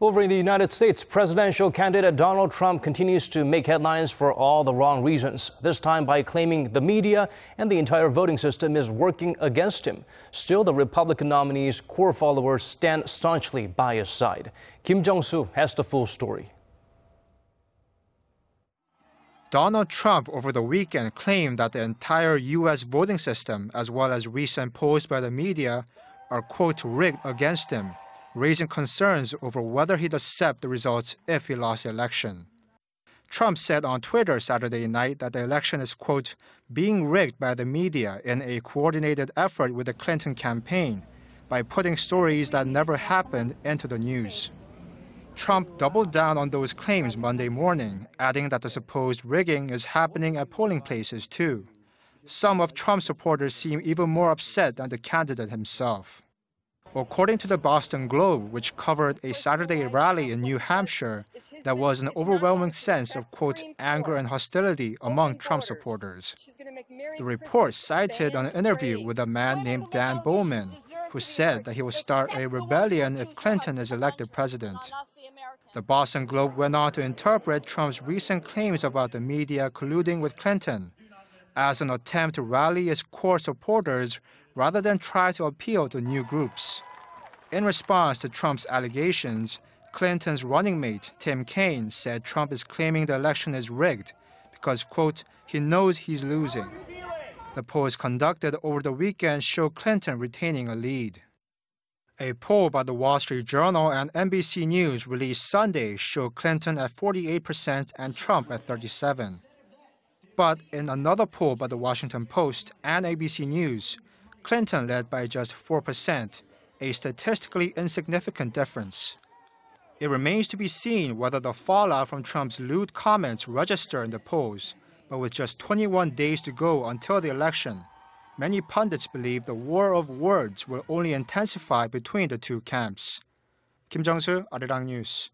Over in the United States, presidential candidate Donald Trump continues to make headlines for all the wrong reasons, this time by claiming the media and the entire voting system is working against him. Still, the Republican nominee's core followers stand staunchly by his side. Kim Jong-soo has the full story. Donald Trump over the weekend claimed that the entire U.S. voting system, as well as recent polls by the media, are, quote, rigged against him raising concerns over whether he'd accept the results if he lost the election. Trump said on Twitter Saturday night that the election is, quote, being rigged by the media in a coordinated effort with the Clinton campaign by putting stories that never happened into the news. Trump doubled down on those claims Monday morning, adding that the supposed rigging is happening at polling places too. Some of Trump's supporters seem even more upset than the candidate himself. According to the Boston Globe, which covered a Saturday rally in New Hampshire, there was an overwhelming sense of, quote, anger and hostility among Trump supporters. The report cited an interview with a man named Dan Bowman, who said that he would start a rebellion if Clinton is elected president. The Boston Globe went on to interpret Trump's recent claims about the media colluding with Clinton as an attempt to rally its core supporters rather than try to appeal to new groups. In response to Trump's allegations, Clinton's running mate, Tim Kaine, said Trump is claiming the election is rigged because, quote, he knows he's losing. The polls conducted over the weekend show Clinton retaining a lead. A poll by The Wall Street Journal and NBC News released Sunday showed Clinton at 48% and Trump at 37. percent but in another poll by the Washington Post and ABC News, Clinton led by just 4%, a statistically insignificant difference. It remains to be seen whether the fallout from Trump's lewd comments register in the polls, but with just 21 days to go until the election, many pundits believe the war of words will only intensify between the two camps. Kim Jong-soo, Arirang News.